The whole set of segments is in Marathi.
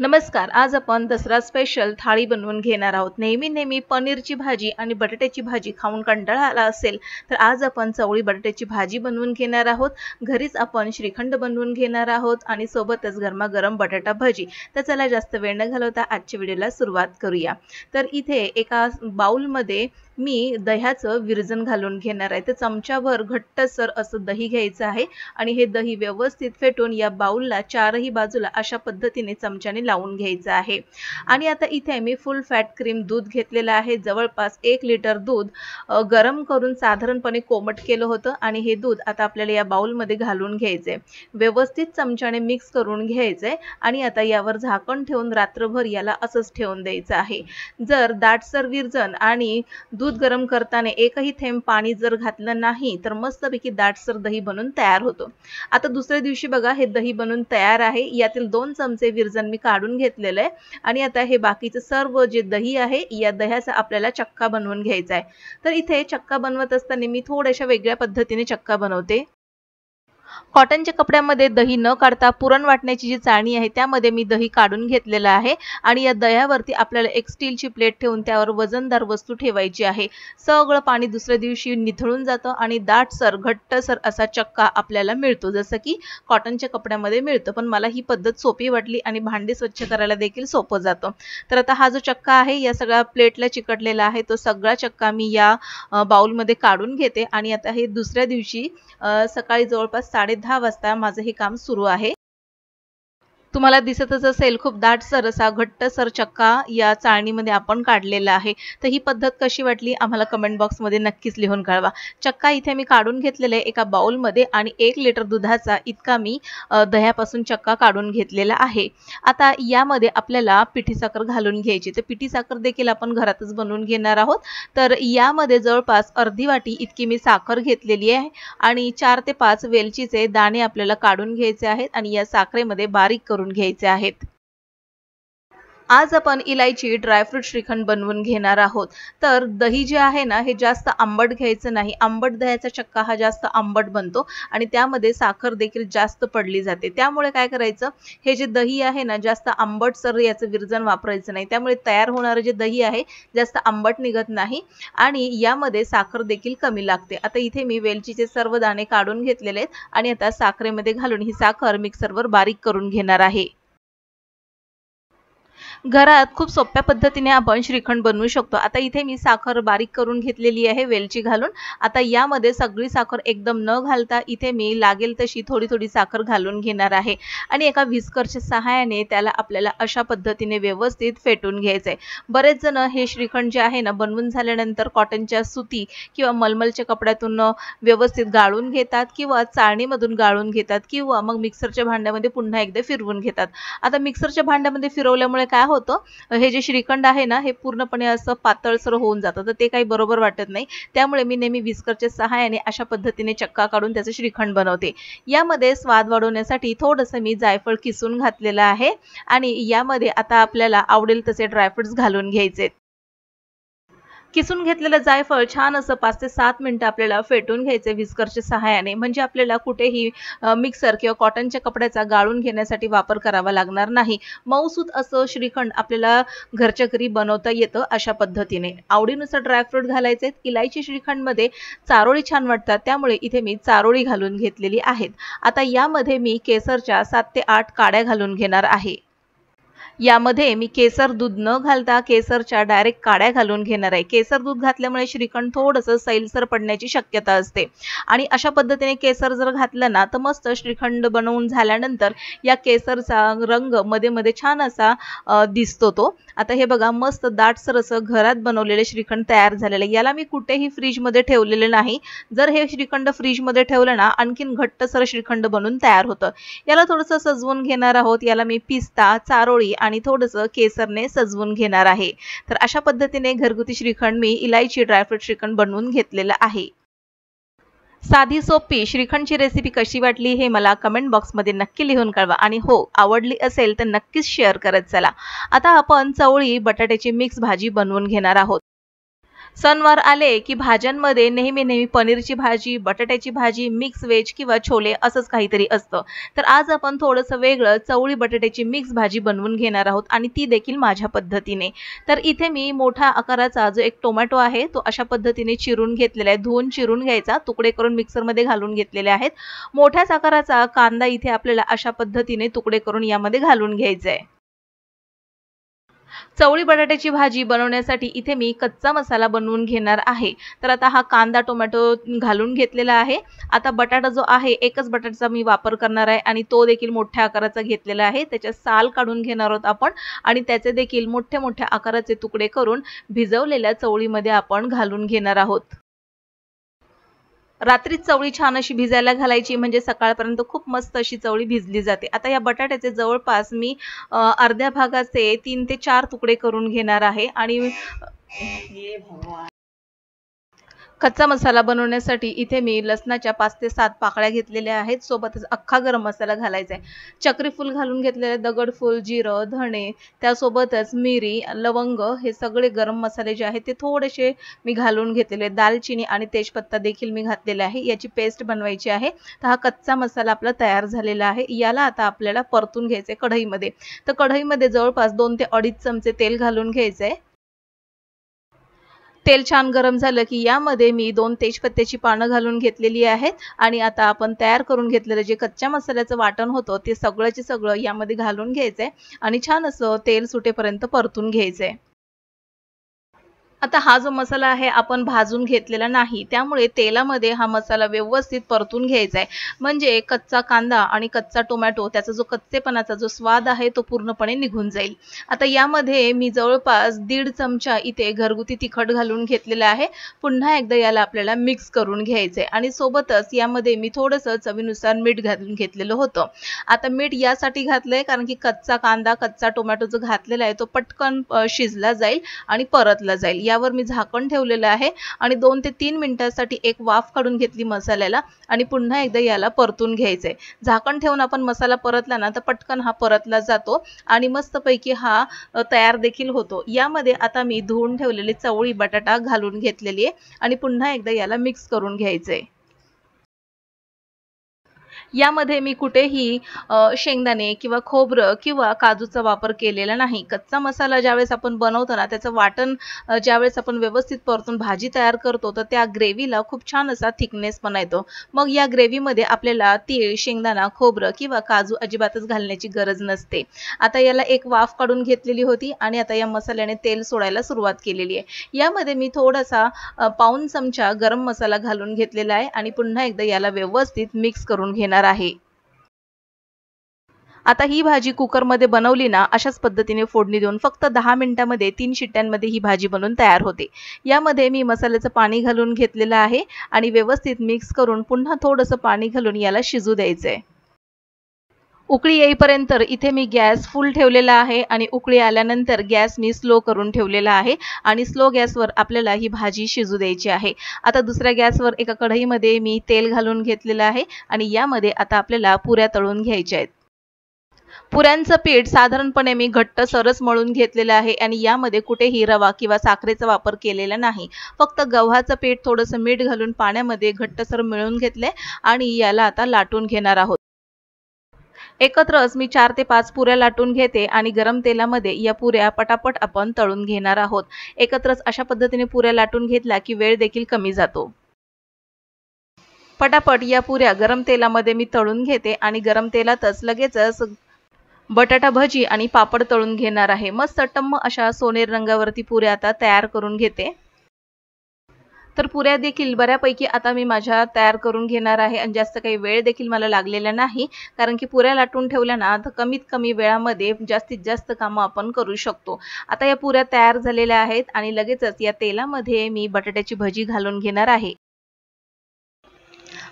नमस्कार आज आपण दसरा स्पेशल थाळी बनवून घेणार आहोत नेहमी नेहमी पनीरची भाजी आणि बटाट्याची भाजी खाऊन कंटाळा आला असेल तर आज आपण चवळी बटाट्याची भाजी बनवून घेणार आहोत घरीच आपण श्रीखंड बनवून घेणार आहोत आणि सोबतच गरमागरम बटाटा भाजी तर चला जास्त वेळ न घालवता आजच्या व्हिडिओला सुरुवात करूया तर इथे एका बाऊलमध्ये मी दह्याचं विरजन घालून घेणार आहे तर चमच्याभर घट्टसर असं दही घ्यायचं आहे आणि हे दही व्यवस्थित फेटून या बाउलला चारही बाजूला अशा पद्धतीने चमच्याने लावून घ्यायचं आहे आणि आता इथे मी फुल फॅट क्रीम दूध घेतलेलं आहे जवळपास एक लिटर दूध गरम करून साधारणपणे कोमट केलं होतं आणि हे दूध आता आपल्याला या बाउलमध्ये घालून घ्यायचंय व्यवस्थित चमच्याने मिक्स करून घ्यायचंय आणि आता यावर झाकण ठेवून रात्रभर याला असंच ठेवून द्यायचं आहे जर दाटसर विरजन आणि दूध दूध गरम करताना एकही थेंब पाणी जर घातलं नाही तर मस्तपैकी दाटसर दही बनून तयार होतो आता दुसऱ्या दिवशी बघा हे दही बनून तयार आहे यातील दोन चमचे विरजन मी काढून घेतलेलं आहे आणि आता हे बाकीचं सर्व जे दही आहे या दह्याचा आपल्याला चक्का बनवून घ्यायचा आहे तर इथे चक्का बनवत असताना मी थोड्याशा वेगळ्या पद्धतीने चक्का बनवते कॉटनच्या कपड्यामध्ये दही न काढता पुरण वाटण्याची जी चाळणी आहे त्यामध्ये मी दही काढून घेतलेलं आहे आणि या दह्यावरती आपल्याला एक स्टीलची प्लेट ठेवून त्यावर वजनदार वस्तू ठेवायची आहे सगळं पाणी दुसऱ्या दिवशी निथळून जातं आणि दाटसर घट्टसर असा चक्का आपल्याला मिळतो जसं की कॉटनच्या कपड्यामध्ये मिळतं पण मला ही पद्धत सोपी वाटली आणि भांडी स्वच्छ करायला देखील सोपं जातं तर आता हा जो चक्का आहे या सगळ्या प्लेटला चिकटलेला आहे तो सगळा चक्का मी या बाउलमध्ये काढून घेते आणि आता हे दुसऱ्या दिवशी सकाळी जवळपास साडे दहा वाजता माझं हे काम सुरू आहे तुम्हाला दिसतच असेल खूप दाट सर असा सर चक्का या चाळणीमध्ये आपण काढलेला आहे तर ही पद्धत कशी वाटली आम्हाला कमेंट बॉक्समध्ये नक्कीच लिहून कळवा चक्का इथे मी काढून घेतलेला आहे एका बाउलमध्ये आणि एक लिटर दुधाचा इतका मी दह्यापासून चक्का काढून घेतलेला आहे आता यामध्ये आपल्याला पिठी साखर घालून घ्यायची तर पिठी साखर देखील आपण घरातच बनवून घेणार आहोत तर यामध्ये जवळपास अर्धी वाटी इतकी मी साखर घेतलेली आहे आणि चार ते पाच वेलचीचे दाणे आपल्याला काढून घ्यायचे आहेत आणि या साखरेमध्ये बारीक करून घ्यायचे आहेत आज आपण इलायची ड्रायफ्रूट श्रीखंड बनवून घेणार आहोत तर दही जे आहे ना हे जास्त आंबट घ्यायचं नाही आंबट दह्याचा चक्का हा जास्त आंबट बनतो आणि त्यामध्ये साखर देखील जास्त पडली जाते त्यामुळे काय करायचं हे जे दही आहे ना जास्त आंबट सर याचं विरजन वापरायचं नाही त्यामुळे तयार होणारं जे दही आहे जास्त आंबट निघत नाही आणि यामध्ये साखर देखील कमी लागते आता इथे मी वेलचीचे सर्व दाणे काढून घेतलेले आहेत आणि आता साखरेमध्ये घालून ही साखर मिक्सरवर बारीक करून घेणार आहे घरात खूप सोप्या पद्धतीने आपण श्रीखंड बनवू शकतो आता इथे मी साखर बारीक करून घेतलेली आहे वेलची घालून आता यामध्ये सगळी साखर एकदम न घालता इथे मी लागेल तशी थोडी थोडी साखर घालून घेणार आहे आणि एका व्हिस्करच्या सहाय्याने त्याला आपल्याला अशा पद्धतीने व्यवस्थित फेटून घ्यायचं आहे बरेच जण हे श्रीखंड जे आहे ना बनवून झाल्यानंतर कॉटनच्या सुती किंवा मलमलच्या कपड्यातून व्यवस्थित गाळून घेतात किंवा चाळणीमधून गाळून घेतात किंवा मग मिक्सरच्या भांड्यामध्ये पुन्हा एकदा फिरवून घेतात आता मिक्सरच्या भांड्यामध्ये फिरवल्यामुळे काय काय होतं हे जे श्रीखंड आहे ना हे पूर्णपणे असं पातळसर होऊन जातं तर ते काही बरोबर वाटत नाही त्यामुळे मी नेहमी विस्करच्या सहाय्याने अशा पद्धतीने चक्का काढून त्याचं श्रीखंड बनवते यामध्ये स्वाद वाढवण्यासाठी थोडंसं मी जायफळ किसून घातलेलं आहे आणि यामध्ये आता आपल्याला आवडेल तसे ड्रायफ्रुट्स घालून घ्यायचे किसून घेतलेलं जायफळ छान असं पाच ते सात मिनटं आपल्याला फेटून घ्यायचे विस्करच्या सहाय्याने म्हणजे आपल्याला कुठेही मिक्सर किंवा कॉटनच्या कपड्याचा गाळून घेण्यासाठी वापर करावा लागणार नाही मऊसूत असं श्रीखंड आपल्याला घरच्या घरी बनवता येतं अशा पद्धतीने आवडीनुसार ड्रायफ्रूट घालायचे इलायची श्रीखंडमध्ये चारोळी छान वाटतात त्यामुळे इथे मी चारोळी घालून घेतलेली आहेत आता यामध्ये मी केसरच्या सात ते आठ काड्या घालून घेणार आहे यामध्ये मी केसर दूध न घालता केसरच्या डायरेक्ट काड्या घालून घेणार आहे केसर दूध घातल्यामुळे श्रीखंड थोडंसं सैलसर पडण्याची शक्यता असते आणि अशा पद्धतीने केसर जर घातलं ना तर मस्त श्रीखंड बनवून झाल्यानंतर या केसरचा रंग मध्ये मध्ये छान असा दिसतो तो आता हे बघा मस्त दाटसर असं घरात बनवलेले श्रीखंड तयार झालेले याला मी कुठेही फ्रीजमध्ये ठेवलेले नाही जर हे श्रीखंड फ्रीजमध्ये ठेवलं ना आणखीन घट्टसर श्रीखंड बनून तयार होतं याला थोडंसं सजवून घेणार आहोत याला मी पिस्ता चारोळी आणि थोडंसं केसरने सजवून घेणार आहे तर अशा पद्धतीने घरगुती श्रीखंड मी इलायची ड्रायफ्रूट श्रीखंड बनवून घेतलेलं आहे साधी सोपी श्रीखंडची रेसिपी कशी वाटली हे मला कमेंट बॉक्समध्ये नक्की लिहून कळवा आणि हो आवडली असेल तर नक्कीच शेअर करत चला आता आपण चवळी बटाट्याची मिक्स भाजी बनवून घेणार आहोत सणवार आले की भाज्यांमध्ये नेहमी नेहमी पनीरची भाजी बटाट्याची भाजी मिक्स व्हेज किंवा छोले असंच काहीतरी असतं तर आज आपण थोडंसं वेगळं चवळी बटाट्याची मिक्स भाजी बनवून घेणार आहोत आणि ती देखील माझ्या पद्धतीने तर इथे मी मोठा आकाराचा जो एक टोमॅटो आहे तो अशा पद्धतीने चिरून घेतलेला आहे धुवून चिरून घ्यायचा तुकडे करून मिक्सरमध्ये घालून घेतलेले आहेत मोठ्याच आकाराचा कांदा इथे आपल्याला अशा पद्धतीने तुकडे करून यामध्ये घालून घ्यायचा आहे चवळी बटाट्याची भाजी बनवण्यासाठी इथे मी कच्चा मसाला बनवून घेणार आहे तर आता हा कांदा टोमॅटो घालून घेतलेला आहे आता बटाटा जो आहे एकच बटाट्याचा मी वापर करणार आहे आणि तो देखील मोठ्या आकाराचा घेतलेला आहे त्याच्या साल काढून घेणार आहोत आपण आणि त्याचे देखील मोठ्या मोठ्या आकाराचे तुकडे करून भिजवलेल्या चवळीमध्ये आपण घालून घेणार आहोत रात्री चवळी छान अशी भिजायला घालायची म्हणजे सकाळपर्यंत खूप मस्त अशी चवळी भिजली जाते आता या बटाट्याचे जवळपास मी अर्ध्या भागाचे तीन ते चार तुकडे करून घेणार आहे आणि कच्चा मसाला बनवण्यासाठी इथे मी लसणाच्या पाच ते सात पाकळ्या घेतलेल्या आहेत सोबतच अख्खा गरम मसाला घालायचा आहे चक्रीफूल घालून घेतलेले दगडफूल जिरं धणे त्यासोबतच मिरी लवंग हे सगळे गरम मसाले जे आहेत ते थोडेसे मी घालून घेतलेले दालचिनी आणि तेजपत्ता देखील मी घातलेला आहे याची पेस्ट बनवायची आहे तर हा कच्चा मसाला आपला तयार झालेला आहे याला आता आपल्याला परतून घ्यायचं आहे कढईमध्ये तर कढईमध्ये जवळपास दोन ते अडीच चमचे तेल घालून घ्यायचं आहे तेल छान गरम झालं की यामध्ये मी दोन तेजपत्त्याची पानं घालून घेतलेली आहेत आणि आता आपण तयार करून घेतलेलं जे कच्च्या मसाल्याचं वाटण होतं ते सगळंचे सगळं यामध्ये घालून घ्यायचं आणि छान असं तेल सुटेपर्यंत परतून घ्यायचं आहे आता हा जो मसाला आहे आपण भाजून घेतलेला नाही त्यामुळे तेलामध्ये हा मसाला व्यवस्थित परतून घ्यायचा आहे म्हणजे कच्चा कांदा आणि कच्चा टोमॅटो त्याचा जो कच्चेपणाचा जो स्वाद आहे तो पूर्णपणे निघून जाईल आता यामध्ये मी जवळपास दीड चमचा इथे घरगुती तिखट घालून घेतलेला आहे पुन्हा एकदा याला आपल्याला मिक्स करून घ्यायचं आहे आणि सोबतच यामध्ये मी थोडंसं चवीनुसार मीठ घालून घेतलेलं होतं आता मीठ यासाठी घातलंय कारण की कच्चा कांदा कच्चा टोमॅटो जो घातलेला आहे तो पटकन शिजला जाईल आणि परतला जाईल यावर मी झाकण ठेवलेलं आहे आणि दोन ते तीन मिनिटांसाठी एक वाफ काढून घेतली मसाल्याला आणि पुन्हा एकदा याला परतून घ्यायचं आहे झाकण ठेवून आपण मसाला परतला ना तर पटकन हा परतला जातो आणि मस्तपैकी हा तयार देखील होतो यामध्ये आता मी धुवून ठेवलेली चवळी बटाटा घालून घेतलेली आहे आणि पुन्हा एकदा याला मिक्स करून घ्यायचं आहे यामध्ये मी कुठेही शेंगदाणे किंवा खोबरं किंवा काजूचा वापर केलेला नाही कच्चा मसाला ज्यावेळेस आपण बनवतो ना त्याचं वाटण ज्यावेळेस आपण व्यवस्थित परतून भाजी तयार करतो तर त्या ग्रेव्हीला खूप छान असा थिकनेस पण येतो मग या ग्रेव्हीमध्ये आपल्याला तीळ शेंगदाणा खोबरं किंवा काजू अजिबातच घालण्याची गरज नसते आता याला एक वाफ काढून घेतलेली होती आणि आता या मसाल्याने तेल सोडायला सुरुवात केलेली आहे यामध्ये मी थोडासा पाऊन चमचा गरम मसाला घालून घेतलेला आहे आणि पुन्हा एकदा याला व्यवस्थित मिक्स करून घेणार आहे आता ही भाजी कुकर मध्ये बनवली ना अशाच पद्धतीने फोडणी देऊन फक्त दहा मिनिटांमध्ये तीन शिट्ट्यांमध्ये ही भाजी बनवून तयार होते यामध्ये मी मसाल्याचं पाणी घालून घेतलेलं आहे आणि व्यवस्थित मिक्स करून पुन्हा थोडस पाणी घालून याला शिजू द्यायचं आहे उकळी येईपर्यंत इथे मी गॅस फुल ठेवलेला आहे आणि उकळी आल्यानंतर गॅस मी स्लो करून ठेवलेला आहे आणि स्लो गॅसवर आपल्याला ही भाजी शिजू द्यायची आहे आता दुसऱ्या गॅसवर एका कढईमध्ये मी तेल घालून घेतलेलं आहे आणि यामध्ये आता आपल्याला पुऱ्या तळून घ्यायच्या आहेत पुऱ्यांचं पीठ साधारणपणे मी घट्ट सरस मळून घेतलेलं आहे आणि यामध्ये कुठेही रवा किंवा साखरेचा वापर केलेला नाही फक्त गव्हाचं पीठ थोडंसं मीठ घालून पाण्यामध्ये घट्टसर मिळून घेतले आणि याला आता लाटून घेणार आहोत एकत्रच मी चार ते पाच पुऱ्या लाटून घेते आणि गरम तेलामध्ये या पुऱ्या पटापट आपण तळून घेणार आहोत एकत्रच अशा पद्धतीने पुऱ्या लाटून घेतल्या की वेळ देखील कमी जातो पटापट या पुऱ्या गरम तेलामध्ये मी तळून घेते आणि गरम तेलातच लगेचच बटाटा भजी आणि पापड तळून घेणार आहे मस्त टम्म अशा सोनेर रंगावरती पुऱ्या आता तयार करून घेते तर पुऱ्या देखील बऱ्यापैकी आता मी माझ्या तयार करून घेणार आहे आणि जास्त काही वेळ देखील मला लागलेला नाही कारण की पुऱ्या लाटून ठेवल्या ना तर कमीत कमी वेळामध्ये जास्तीत जास्त कामं आपण करू शकतो आता या पुऱ्या तयार झालेल्या आहेत आणि लगेचच या तेलामध्ये मी बटाट्याची भजी घालून घेणार आहे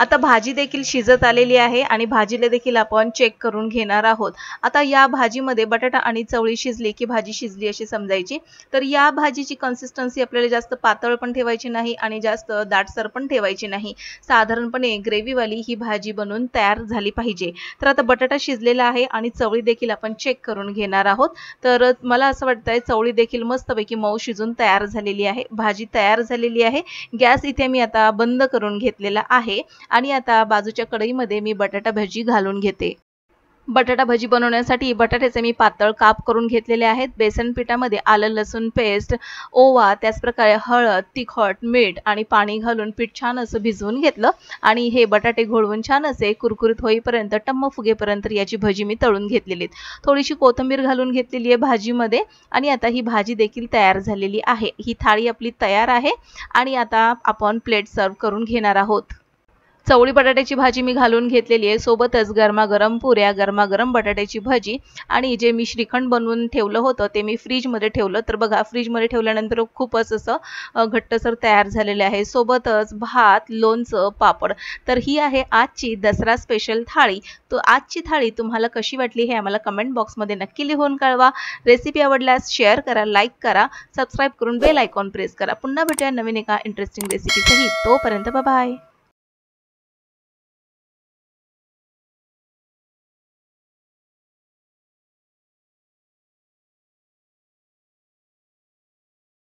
आता भाजी देखील शिजत आलेली आहे आणि भाजीला देखील आपण चेक करून घेणार आहोत आता या भाजीमध्ये बटाटा आणि चवळी शिजली की भाजी शिजली अशी समजायची तर या भाजीची कन्सिस्टन्सी आपल्याला जास्त पातळ पण ठेवायची नाही आणि जास्त दाटसर पण ठेवायची नाही साधारणपणे ग्रेव्हीवाली ही भाजी बनवून तयार झाली पाहिजे तर आता बटाटा शिजलेला आहे आणि चवळी देखील आपण चेक करून घेणार आहोत तर मला असं वाटतंय चवळी देखील मस्तपैकी मऊ शिजून तयार झालेली आहे भाजी तयार झालेली आहे गॅस इथे मी आता बंद करून घेतलेला आहे आणि आता बाजूच्या कढईमध्ये मी बटाटा भजी घालून घेते बटाटा भजी बनवण्यासाठी बटाट्याचे मी पातळ काप करून घेतलेले आहेत बेसन पिठामध्ये आलं लसूण पेस्ट ओवा त्याचप्रकारे हळद तिखट मीठ आणि पाणी घालून पीठ छान असं भिजवून घेतलं आणि हे बटाटे घोळवून छान असे कुरकुरीत होईपर्यंत टम्म फुगेपर्यंत याची भजी मी तळून घेतलेली थोडीशी कोथिंबीर घालून घेतलेली आहे भाजीमध्ये आणि आता ही भाजी देखील तयार झालेली आहे ही थाळी आपली तयार आहे आणि आता आपण प्लेट सर्व करून घेणार आहोत चवळी बटाट्याची भाजी मी घालून घेतलेली आहे सोबतच गरमागरम पुऱ्या गरमागरम बटाट्याची भाजी आणि जे मी श्रीखंड बनवून ठेवलं होतं ते मी फ्रीजमध्ये ठेवलं तर बघा फ्रीजमध्ये ठेवल्यानंतर खूपच असं घट्टसर तयार झालेले आहे सोबतच भात लोणचं पापड तर ही आहे आजची दसरा स्पेशल थाळी तो आजची थाळी तुम्हाला कशी वाटली हे आम्हाला कमेंट बॉक्समध्ये नक्की लिहून कळवा रेसिपी आवडल्यास शेअर करा लाईक करा सबस्क्राईब करून बेल आयकॉन प्रेस करा पुन्हा भेटूया नवीन एका इंटरेस्टिंग रेसिपीसही तोपर्यंत बाय